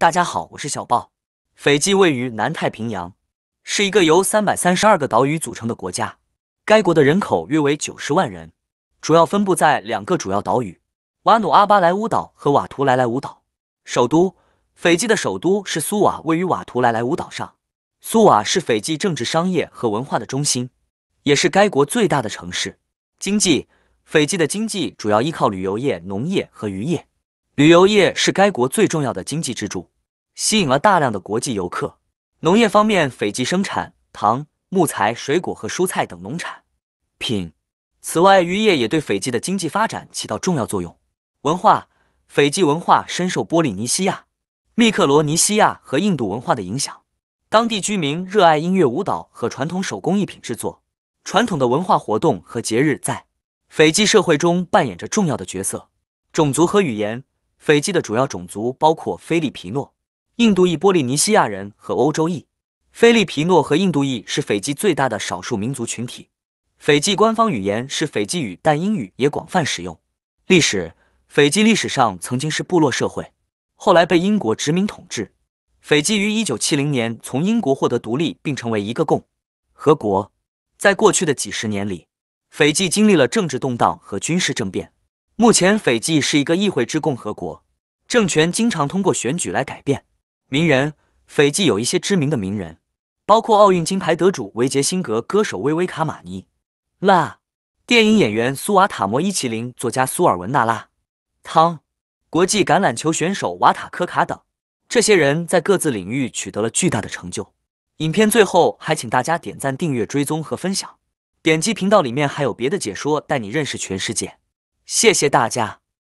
大家好，我是小豹。斐济位于南太平洋，是一个由三百三十二个岛屿组成的国家。该国的人口约为九十万人，主要分布在两个主要岛屿——瓦努阿巴莱乌岛和瓦图莱莱乌岛。首都，斐济的首都是苏瓦，位于瓦图莱莱乌岛上。苏瓦是斐济政治、商业和文化的中心，也是该国最大的城市。经济，斐济的经济主要依靠旅游业、农业和渔业。旅游业是该国最重要的经济支柱，吸引了大量的国际游客。农业方面，斐济生产糖、木材、水果和蔬菜等农产品。此外，渔业也对斐济的经济发展起到重要作用。文化，斐济文化深受波利尼西亚、密克罗尼西亚和印度文化的影响。当地居民热爱音乐、舞蹈和传统手工艺品制作。传统的文化活动和节日在斐济社会中扮演着重要的角色。种族和语言。斐济的主要种族包括菲利皮诺、印度裔波利尼西亚人和欧洲裔。菲利皮诺和印度裔是斐济最大的少数民族群体。斐济官方语言是斐济语，但英语也广泛使用。历史：斐济历史上曾经是部落社会，后来被英国殖民统治。斐济于1970年从英国获得独立，并成为一个共和国。在过去的几十年里，斐济经历了政治动荡和军事政变。目前，斐济是一个议会制共和国，政权经常通过选举来改变。名人，斐济有一些知名的名人，包括奥运金牌得主维杰辛格、歌手薇薇卡马尼拉、电影演员苏瓦塔摩伊奇林、作家苏尔文纳拉汤、国际橄榄球选手瓦塔科卡等。这些人在各自领域取得了巨大的成就。影片最后还请大家点赞、订阅、追踪和分享。点击频道里面还有别的解说，带你认识全世界。谢谢大家。